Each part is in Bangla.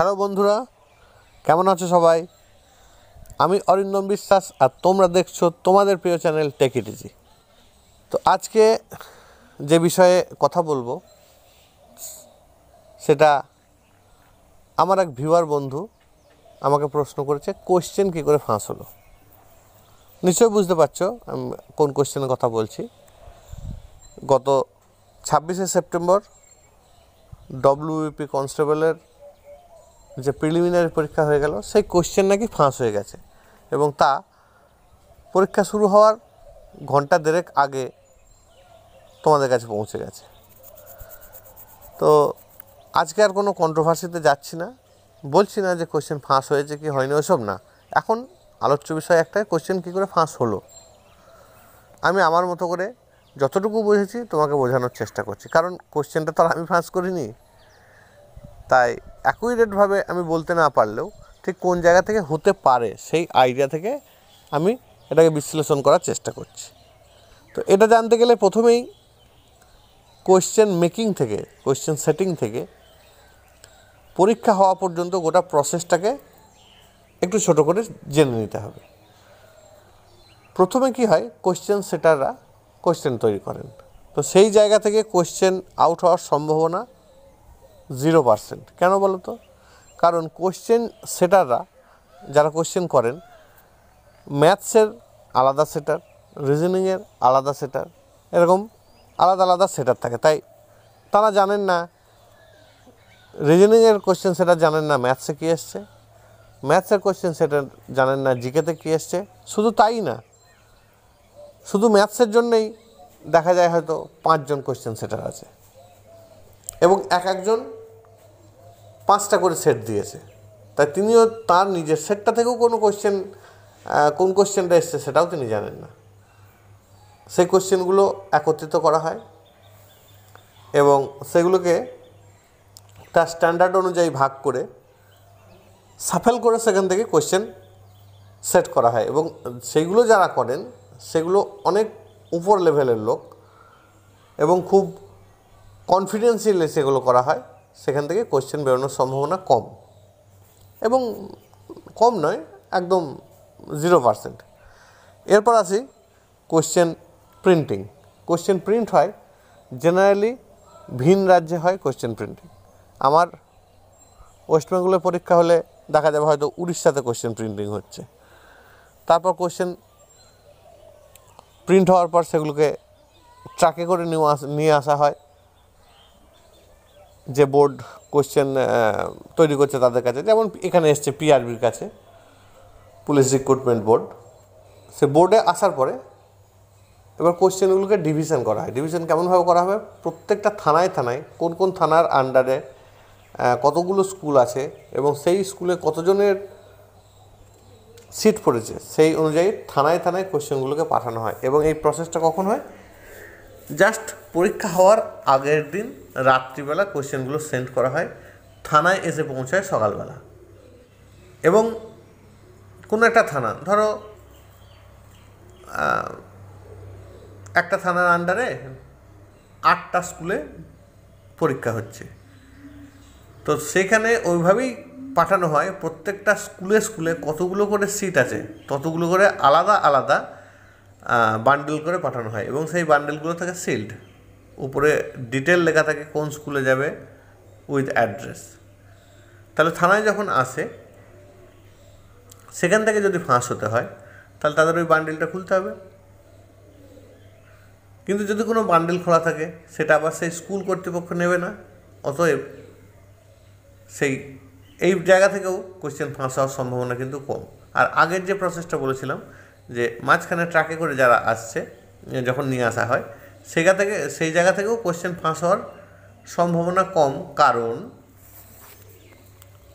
হ্যালো বন্ধুরা কেমন আছো সবাই আমি অরিন্দম বিশ্বাস আর তোমরা দেখছো তোমাদের প্রিয় চ্যানেল টেক ইট ইজি তো আজকে যে বিষয়ে কথা বলবো সেটা আমার এক ভিউয়ার বন্ধু আমাকে প্রশ্ন করেছে কোশ্চেন কী করে ফাঁস হলো নিশ্চয়ই বুঝতে পারছো আমি কোন কোশ্চেনের কথা বলছি গত ছাব্বিশে সেপ্টেম্বর ডব্লিউপি কনস্টেবলের e যে প্রিলিমিনারি পরীক্ষা হয়ে গেল সেই কোশ্চেন নাকি ফাঁস হয়ে গেছে এবং তা পরীক্ষা শুরু হওয়ার ঘন্টা দেড়েক আগে তোমাদের কাছে পৌঁছে গেছে তো আজকে আর কোনো কন্ট্রোভার্সিতে যাচ্ছি না বলছি না যে কোশ্চেন ফাঁস হয়েছে কি হয়নি ওসব না এখন আলোচ্য বিষয় একটাই কোশ্চেন কী করে ফাঁস হলো আমি আমার মতো করে যতটুকু বুঝেছি তোমাকে বোঝানোর চেষ্টা করছি কারণ কোশ্চেনটা তো আর আমি ফাঁস করিনি তাই অ্যাকুরেটভাবে আমি বলতে না পারলেও ঠিক কোন জায়গা থেকে হতে পারে সেই আইডিয়া থেকে আমি এটাকে বিশ্লেষণ করার চেষ্টা করছি তো এটা জানতে গেলে প্রথমেই কোয়েশ্চেন মেকিং থেকে কোয়েশ্চেন সেটিং থেকে পরীক্ষা হওয়া পর্যন্ত গোটা প্রসেসটাকে একটু ছোট করে জেনে নিতে হবে প্রথমে কি হয় কোয়েশ্চেন সেটাররা কোয়েশ্চেন তৈরি করেন তো সেই জায়গা থেকে কোয়েশ্চেন আউট হওয়ার সম্ভাবনা জিরো পার্সেন্ট কেন বলো তো কারণ কোশ্চেন সেটাররা যারা কোশ্চেন করেন ম্যাথসের আলাদা সেটার রিজনিংয়ের আলাদা সেটার এরকম আলাদা আলাদা সেটার থাকে তাই তারা জানেন না রিজনিংয়ের কোশ্চেন সেটার জানেন না ম্যাথসে কী এসছে ম্যাথসের কোশ্চেন সেটার জানেন না জিকেতে কী এসছে শুধু তাই না শুধু ম্যাথসের জন্যেই দেখা যায় হয়তো পাঁচজন কোশ্চেন সেটার আছে এবং এক একজন পাঁচটা করে সেট দিয়েছে তাই তিনিও তার নিজের সেটটা থেকেও কোনো কোয়েশ্চেন কোন কোয়েশ্চেনটা এসছে সেটাও তিনি জানেন না সেই কোশ্চেনগুলো একত্রিত করা হয় এবং সেগুলোকে তার স্ট্যান্ডার্ড অনুযায়ী ভাগ করে সাফেল করে সেখান থেকে কোশ্চেন সেট করা হয় এবং সেইগুলো যারা করেন সেগুলো অনেক উপর লেভেলের লোক এবং খুব কনফিডেন্সিয়ালি সেগুলো করা হয় সেখান থেকে কোশ্চেন বেরোনোর সম্ভাবনা কম এবং কম নয় একদম জিরো পার্সেন্ট এরপর আসি কোশ্চেন প্রিন্টিং কোশ্চেন প্রিন্ট হয় জেনারেলি ভিন রাজ্যে হয় কোশ্চেন প্রিন্টিং আমার ওয়েস্টবেঙ্গলের পরীক্ষা হলে দেখা যাবে হয়তো উড়িষ্যাতে কোশ্চেন প্রিন্টিং হচ্ছে তারপর কোশ্চেন প্রিন্ট হওয়ার পর সেগুলোকে ট্রাকে করে নিয়ে আসা হয় যে বোর্ড কোশ্চেন তৈরি করছে তাদের কাছে যেমন এখানে এসছে পিআরবির কাছে পুলিশ রিক্রুটমেন্ট বোর্ড সে বোর্ডে আসার পরে এবার কোশ্চেনগুলোকে ডিভিশন করা হয় ডিভিশন কেমনভাবে করা হবে প্রত্যেকটা থানায় থানায় কোন কোন থানার আন্ডারে কতগুলো স্কুল আছে এবং সেই স্কুলে কতজনের সিট পড়েছে সেই অনুযায়ী থানায় থানায় কোশ্চেনগুলোকে পাঠানো হয় এবং এই প্রসেসটা কখন হয় জাস্ট পরীক্ষা হওয়ার আগের দিন রাত্রিবেলা কোয়েশ্চেনগুলো সেন্ড করা হয় থানায় এসে পৌঁছায় সকালবেলা এবং কোনো একটা থানা ধরো একটা থানার আন্ডারে আটটা স্কুলে পরীক্ষা হচ্ছে তো সেখানে ওইভাবেই পাঠানো হয় প্রত্যেকটা স্কুলে স্কুলে কতগুলো করে সিট আছে ততগুলো করে আলাদা আলাদা বান্ডেল করে পাঠানো হয় এবং সেই বান্ডেলগুলো থাকে সিল্ড উপরে ডিটেল লেখা থাকে কোন স্কুলে যাবে উইথ অ্যাড্রেস তাহলে থানায় যখন আসে সেখান থেকে যদি ফাঁস হতে হয় তাহলে তাদের ওই বান্ডেলটা খুলতে হবে কিন্তু যদি কোনো বান্ডেল খোলা থাকে সেটা আবার সেই স্কুল কর্তৃপক্ষ নেবে না অতএব সেই এই জায়গা থেকেও কোয়েশ্চেন ফাঁস হওয়ার সম্ভাবনা কিন্তু কম আর আগের যে প্রসেসটা বলেছিলাম যে মাঝখানে ট্রাকে করে যারা আসছে যখন নিয়ে আসা হয় সেখান থেকে সেই জায়গা থেকেও কোশ্চেন ফাঁস হওয়ার সম্ভাবনা কম কারণ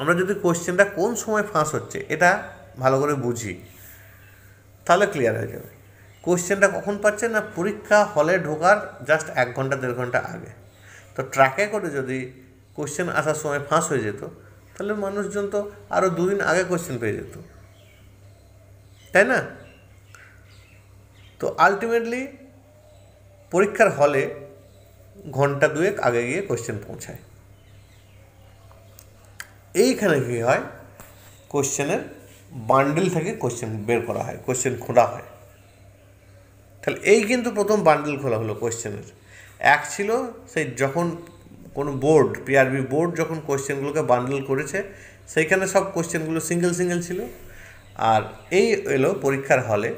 আমরা যদি কোশ্চেনটা কোন সময় ফাঁস হচ্ছে এটা ভালো করে বুঝি তাহলে ক্লিয়ার হয়ে যাবে কোশ্চেনটা কখন পাচ্ছে না পরীক্ষা হলে ঢোকার জাস্ট এক ঘন্টা দেড় ঘন্টা আগে তো ট্রাকে করে যদি কোশ্চেন আসার সময় ফাঁস হয়ে যেত তাহলে মানুষজন তো আরও দুদিন আগে কোশ্চেন পেয়ে যেত তাই না তো আলটিমেটলি পরীক্ষার হলে ঘন্টা দুয়েক আগে গিয়ে কোশ্চেন পৌঁছায় এইখানে কী হয় কোশ্চেনের বান্ডেল থেকে কোশ্চেন বের করা হয় কোশ্চেন খোঁড়া হয় তাহলে এই কিন্তু প্রথম বান্ডেল খোলা হলো কোশ্চেনের এক ছিল সেই যখন কোনো বোর্ড পিআরবি বোর্ড যখন কোশ্চেনগুলোকে বান্ডেল করেছে সেইখানে সব কোশ্চেনগুলো সিঙ্গেল সিঙ্গেল ছিল আর এই এলো পরীক্ষার হলে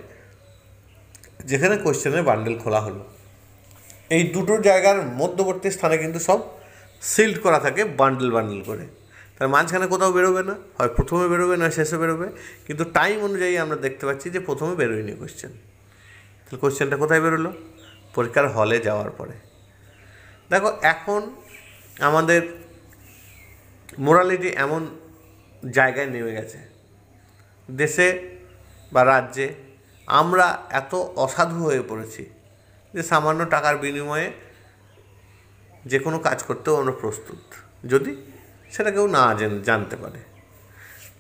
যেখানে কোয়েশ্চেনের বান্ডেল খোলা হলো এই দুটো জায়গার মধ্যবর্তী স্থানে কিন্তু সব সিল্ড করা থাকে বান্ডেল বান্ডেল করে তার মাঝখানে কোথাও বেরোবে না হয় প্রথমে বেরোবে না শেষে বেরোবে কিন্তু টাইম অনুযায়ী আমরা দেখতে পাচ্ছি যে প্রথমে বেরোয়নি কোয়েশ্চেন তাহলে কোয়েশ্চেনটা কোথায় বেরোলো পরীক্ষার হলে যাওয়ার পরে দেখো এখন আমাদের মোরালিটি এমন জায়গায় নেমে গেছে দেশে বা রাজ্যে আমরা এত অসাধু হয়ে পড়েছি যে সামান্য টাকার বিনিময়ে যে কোনো কাজ করতেও আমরা প্রস্তুত যদি সেটা কেউ না জানতে পারে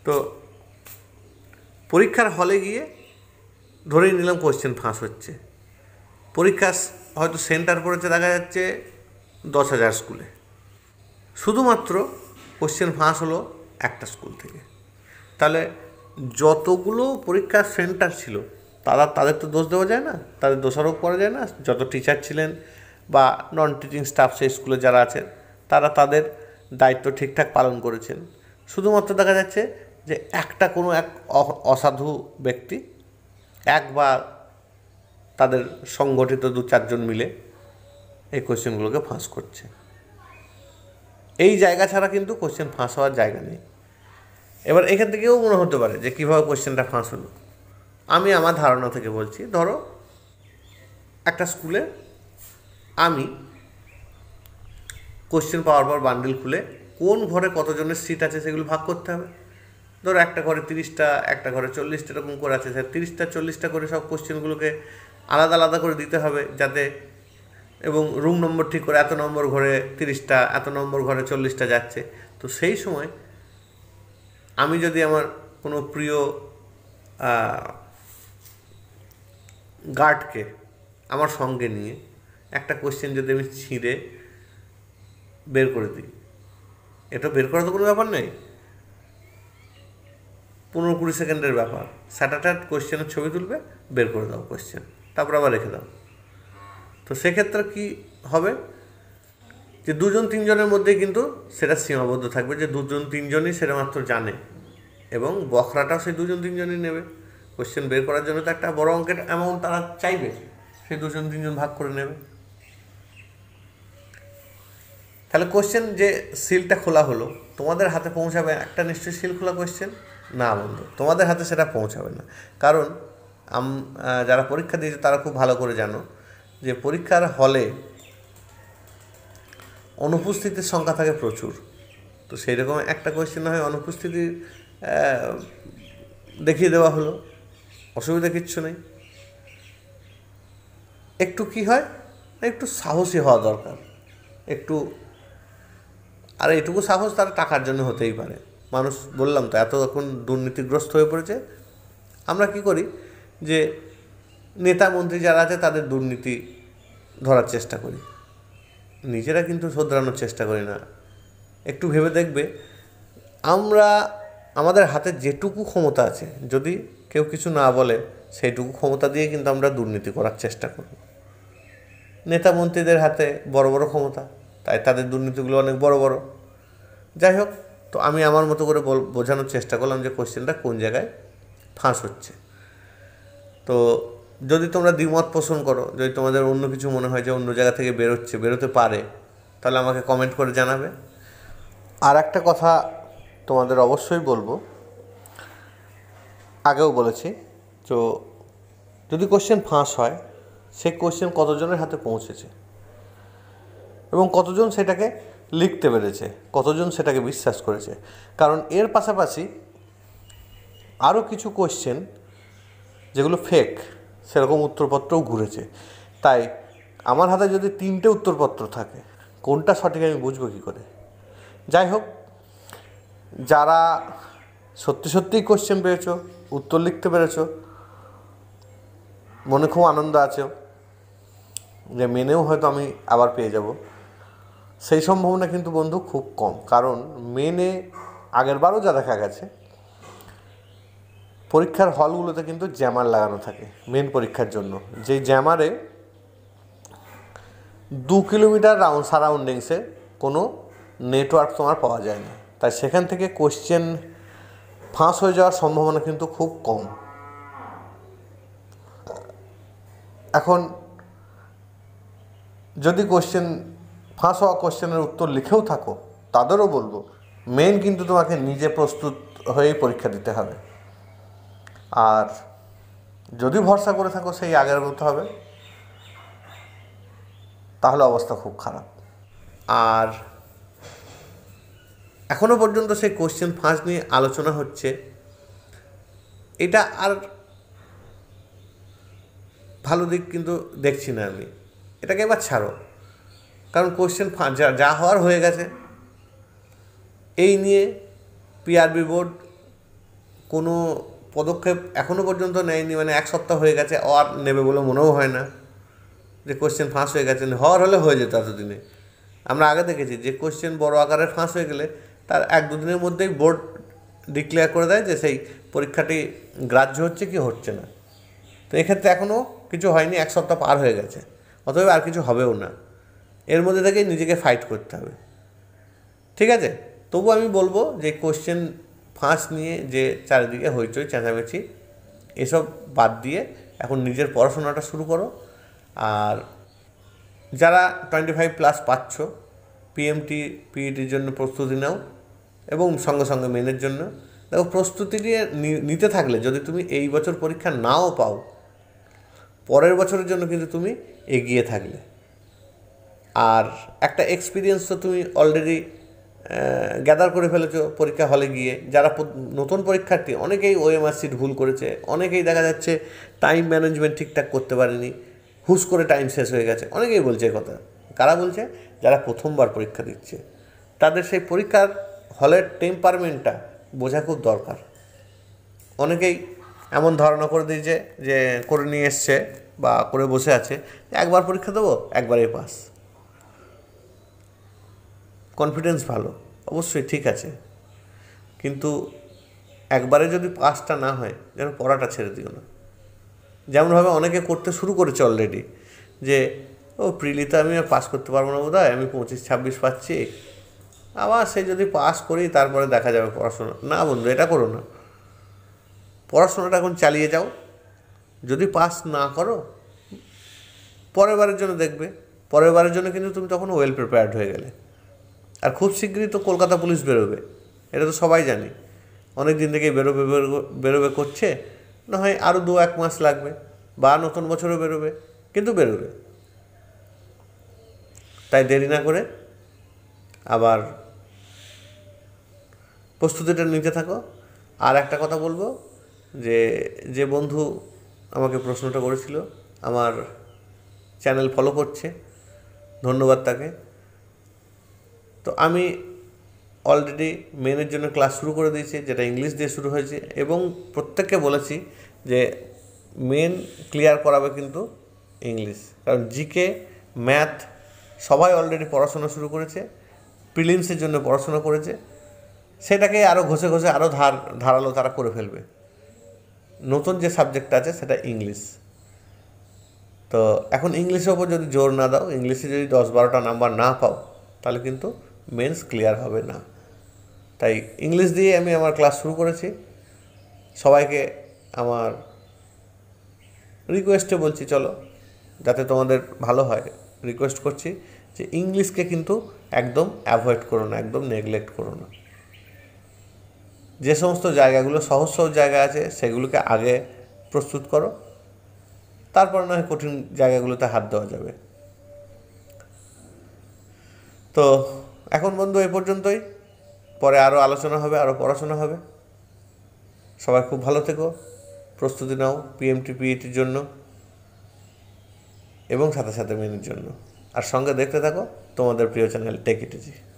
তো পরীক্ষার হলে গিয়ে ধরেই নিলাম কোশ্চেন ফাঁস হচ্ছে পরীক্ষা হয়তো সেন্টার করেছে দেখা যাচ্ছে দশ হাজার স্কুলে শুধুমাত্র কোশ্চেন ফাঁস হলো একটা স্কুল থেকে তাহলে যতগুলো পরীক্ষার সেন্টার ছিল তারা তাদের তো দোষ দেওয়া যায় না তাদের দোষারোপ করা যায় না যত টিচার ছিলেন বা নন টিচিং স্টাফ সেই স্কুলে যারা আছেন তারা তাদের দায়িত্ব ঠিকঠাক পালন করেছেন শুধুমাত্র দেখা যাচ্ছে যে একটা কোনো এক অসাধু ব্যক্তি একবার তাদের সংগঠিত দু চারজন মিলে এই কোশ্চেনগুলোকে ফাঁস করছে এই জায়গা ছাড়া কিন্তু কোশ্চেন ফাঁস হওয়ার জায়গা নেই এবার এখান থেকেও মনে হতে পারে যে কীভাবে কোশ্চেনটা ফাঁস হলো আমি আমার ধারণা থেকে বলছি ধরো একটা স্কুলে আমি কোশ্চেন পাওয়ার পর বান্ডেল খুলে কোন ঘরে কতজনের সিট আছে সেগুলো ভাগ করতে হবে ধরো একটা ঘরে তিরিশটা একটা ঘরে চল্লিশটা এরকম করে আছে স্যার তিরিশটা চল্লিশটা করে সব কোশ্চেনগুলোকে আলাদা আলাদা করে দিতে হবে যাতে এবং রুম নম্বর ঠিক করে এত নম্বর ঘরে তিরিশটা এত নম্বর ঘরে চল্লিশটা যাচ্ছে তো সেই সময় আমি যদি আমার কোনো প্রিয় গার্ডকে আমার সঙ্গে নিয়ে একটা কোয়েশ্চেন যদি আমি ছিঁড়ে বের করে দিই এটা বের করা তো কোনো ব্যাপার নেই পনেরো কুড়ি সেকেন্ডের ব্যাপার স্যাটাটার কোয়েশ্চেনের ছবি তুলবে বের করে দাও কোয়েশ্চেন তারপর আবার রেখে দাও তো সেক্ষেত্রে কি হবে যে দুজন তিনজনের মধ্যে কিন্তু সেটা সীমাবদ্ধ থাকবে যে দুজন তিনজনই সেটা মাত্র জানে এবং বখরাটাও সেই দুজন তিনজনই নেবে কোশ্চেন বের করার জন্য তো একটা বড় অঙ্কের অ্যামাউন্ট তারা চাইবে সেই দুজন তিনজন ভাগ করে নেবে তাহলে কোশ্চেন যে সিলটা খোলা হলো তোমাদের হাতে পৌঁছাবে একটা নিশ্চয়ই সিল খোলা কোশ্চেন না বন্ধু তোমাদের হাতে সেটা পৌঁছাবে না কারণ আম যারা পরীক্ষা দিয়েছে তারা খুব ভালো করে জানো যে পরীক্ষার হলে অনুপস্থিতির সংখ্যা থাকে প্রচুর তো সেই রকম একটা কোয়েশ্চেন হয় অনুপস্থিতির দেখিয়ে দেওয়া হলো অসুবিধা কিচ্ছু নেই একটু কি হয় একটু সাহসী হওয়া দরকার একটু আর এটুকু সাহস তারা টাকার জন্য হতেই পারে মানুষ বললাম তো এত এখন দুর্নীতিগ্রস্ত হয়ে পড়েছে আমরা কি করি যে নেতা মন্ত্রী যারা আছে তাদের দুর্নীতি ধরার চেষ্টা করি নিজেরা কিন্তু শোধরানোর চেষ্টা করি না একটু ভেবে দেখবে আমরা আমাদের হাতে যেটুকু ক্ষমতা আছে যদি কেউ কিছু না বলে সেইটুকু ক্ষমতা দিয়ে কিন্তু আমরা দুর্নীতি করার চেষ্টা করব নেতা মন্ত্রীদের হাতে বড় বড় ক্ষমতা তাই তাদের দুর্নীতিগুলো অনেক বড় বড় যাই হোক তো আমি আমার মতো করে বোঝানোর চেষ্টা করলাম যে কোশ্চেনটা কোন জায়গায় ফাঁস হচ্ছে তো যদি তোমরা দ্বিমত পোষণ করো যদি তোমাদের অন্য কিছু মনে হয় যে অন্য জায়গা থেকে বেরোচ্ছে বেরোতে পারে তাহলে আমাকে কমেন্ট করে জানাবে আর একটা কথা তোমাদের অবশ্যই বলবো আগেও বলেছি তো যদি কোশ্চেন ফাঁস হয় সে কোশ্চেন কতজনের হাতে পৌঁছেছে এবং কতজন সেটাকে লিখতে পেরেছে কতজন সেটাকে বিশ্বাস করেছে কারণ এর পাশাপাশি আরও কিছু কোশ্চেন যেগুলো ফেক সেরকম উত্তরপত্রও ঘুরেছে তাই আমার হাতে যদি তিনটে উত্তরপত্র থাকে কোনটা সঠিক আমি বুঝবো কী করে যাই হোক যারা সত্যি সত্যিই কোশ্চেন পেয়েছো উত্তর লিখতে পেরেছো মনে খুব আনন্দ আছে যে মেনেও হয়তো আমি আবার পেয়ে যাব সেই সম্ভাবনা কিন্তু বন্ধু খুব কম কারণ মেনে আগেরবারও যা দেখা গেছে পরীক্ষার হলগুলোতে কিন্তু জ্যামার লাগানো থাকে মেন পরীক্ষার জন্য যেই জ্যামারে দু কিলোমিটার রাউন্ড সারাউন্ডিংসে কোনো নেটওয়ার্ক তোমার পাওয়া যায় না তাই সেখান থেকে কোশ্চেন ফাঁস হয়ে যাওয়ার সম্ভাবনা কিন্তু খুব কম এখন যদি কোশ্চেন ফাঁস হওয়া কোশ্চেনের উত্তর লিখেও থাকো তাদেরও বলবো মেন কিন্তু তোমাকে নিজে প্রস্তুত হয়েই পরীক্ষা দিতে হবে আর যদি ভরসা করে থাকো সেই আগের মতো হবে তাহলে অবস্থা খুব খারাপ আর এখনও পর্যন্ত সেই কোশ্চেন ফাঁস নিয়ে আলোচনা হচ্ছে এটা আর ভালো দিক কিন্তু দেখছি না আমি এটাকে এবার ছাড়ো কারণ কোশ্চেন যা যা হওয়ার হয়ে গেছে এই নিয়ে পিআরবি বোর্ড কোনো পদক্ষেপ এখনও পর্যন্ত নেয়নি মানে এক সপ্তাহ হয়ে গেছে আর নেবে বলে মনেও হয় না যে কোশ্চেন ফাঁস হয়ে গেছে হওয়ার হলে হয়ে যেত এতদিনে আমরা আগে দেখেছি যে কোশ্চেন বড় আকারে ফাঁস হয়ে গেলে তার এক দুদিনের মধ্যেই বোর্ড ডিক্লেয়ার করে দেয় যে সেই পরীক্ষাটি গ্রাহ্য হচ্ছে কি হচ্ছে না তো এক্ষেত্রে এখনও কিছু হয়নি এক সপ্তাহ পার হয়ে গেছে অথবা আর কিছু হবেও না এর মধ্যে থেকেই নিজেকে ফাইট করতে হবে ঠিক আছে তবু আমি বলবো যে কোশ্চেন ফাঁস নিয়ে যে চারিদিকে হইচই চেঁচামেচি এসব বাদ দিয়ে এখন নিজের পড়াশোনাটা শুরু করো আর যারা টোয়েন্টি ফাইভ প্লাস পাচ্ছ পিএমটি e পিইটির জন্য প্রস্তুতি নাও এবং সঙ্গে সঙ্গে মেনের জন্য দেখো প্রস্তুতি নিয়ে নিতে থাকলে যদি তুমি এই বছর পরীক্ষা নাও পাও পরের বছরের জন্য কিন্তু তুমি এগিয়ে থাকলে আর একটা এক্সপিরিয়েন্স তো তুমি অলরেডি গ্যাদার করে ফেলেছো পরীক্ষা হলে গিয়ে যারা নতুন পরীক্ষার্থী অনেকেই ওএমআর সিট ভুল করেছে অনেকেই দেখা যাচ্ছে টাইম ম্যানেজমেন্ট ঠিকঠাক করতে পারেনি হুস করে টাইম শেষ হয়ে গেছে অনেকেই বলছে কথা কারা বলছে যারা প্রথমবার পরীক্ষা দিচ্ছে তাদের সেই পরীক্ষার হলের টেম্পারমেন্টটা বোঝা খুব দরকার অনেকেই এমন ধারণা করে দিয়েছে যে করে নিয়ে এসছে বা করে বসে আছে একবার পরীক্ষা দেবো একবারে পাস কনফিডেন্স ভালো অবশ্যই ঠিক আছে কিন্তু একবারে যদি পাসটা না হয় যেন পড়াটা ছেড়ে দিও না যেমনভাবে অনেকে করতে শুরু করেছে অলরেডি যে ও প্রিলিতে আমি আর পাস করতে পারবো না বোধহয় আমি পঁচিশ ছাব্বিশ পাচ্ছি আবার সে যদি পাস করি তারপরে দেখা যাবে পড়াশোনা না বন্ধু এটা করো না পড়াশোনাটা এখন চালিয়ে যাও যদি পাস না করো পরের বারের জন্য দেখবে পরের বারের জন্য কিন্তু তুমি তখন ওয়েল প্রিপেয়ার্ড হয়ে গেলে আর খুব শীঘ্রই তো কলকাতা পুলিশ বেরোবে এটা তো সবাই জানি অনেক দিন থেকেই বেরোবে বেরোবে করছে না হয় আরও দু এক মাস লাগবে বা নতুন বছরও বেরোবে কিন্তু বেরোবে তাই দেরি না করে আবার প্রস্তুতিটা নিতে থাকো আর একটা কথা বলবো যে যে বন্ধু আমাকে প্রশ্নটা করেছিল আমার চ্যানেল ফলো করছে ধন্যবাদ তাকে তো আমি অলরেডি মেনের জন্য ক্লাস শুরু করে দিয়েছি যেটা ইংলিশ দিয়ে শুরু হয়েছে এবং প্রত্যেককে বলেছি যে মেন ক্লিয়ার করাবে কিন্তু ইংলিশ কারণ জিকে ম্যাথ সবাই অলরেডি পড়াশোনা শুরু করেছে প্রিলিমসের জন্য পড়াশোনা করেছে সেটাকে আরও ঘষে ঘষে আরও ধার ধারালো তারা করে ফেলবে নতুন যে সাবজেক্টটা আছে সেটা ইংলিশ তো এখন ইংলিশের ওপর যদি জোর না দাও ইংলিশে যদি দশ বারোটা নাম্বার না পাও তাহলে কিন্তু মেন্স ক্লিয়ার হবে না তাই ইংলিশ দিয়ে আমি আমার ক্লাস শুরু করেছি সবাইকে আমার রিকোয়েস্টে বলছি চলো যাতে তোমাদের ভালো হয় রিকোয়েস্ট করছি যে ইংলিশকে কিন্তু একদম অ্যাভয়েড করো না একদম নেগলেক্ট করো না যে সমস্ত জায়গাগুলো সহজ সহজ জায়গা আছে সেগুলোকে আগে প্রস্তুত করো তারপর হয় কঠিন জায়গাগুলোতে হাত দেওয়া যাবে তো এখন বন্ধু এ পর্যন্তই পরে আরও আলোচনা হবে আরও পড়াশোনা হবে সবাই খুব ভালো থেকো প্রস্তুতি নাও পিএমটি e পিএটির জন্য এবং সাথে সাথে মেনের জন্য আর সঙ্গে দেখতে থাকো তোমাদের প্রিয় চ্যানেল টেক ইট ইজি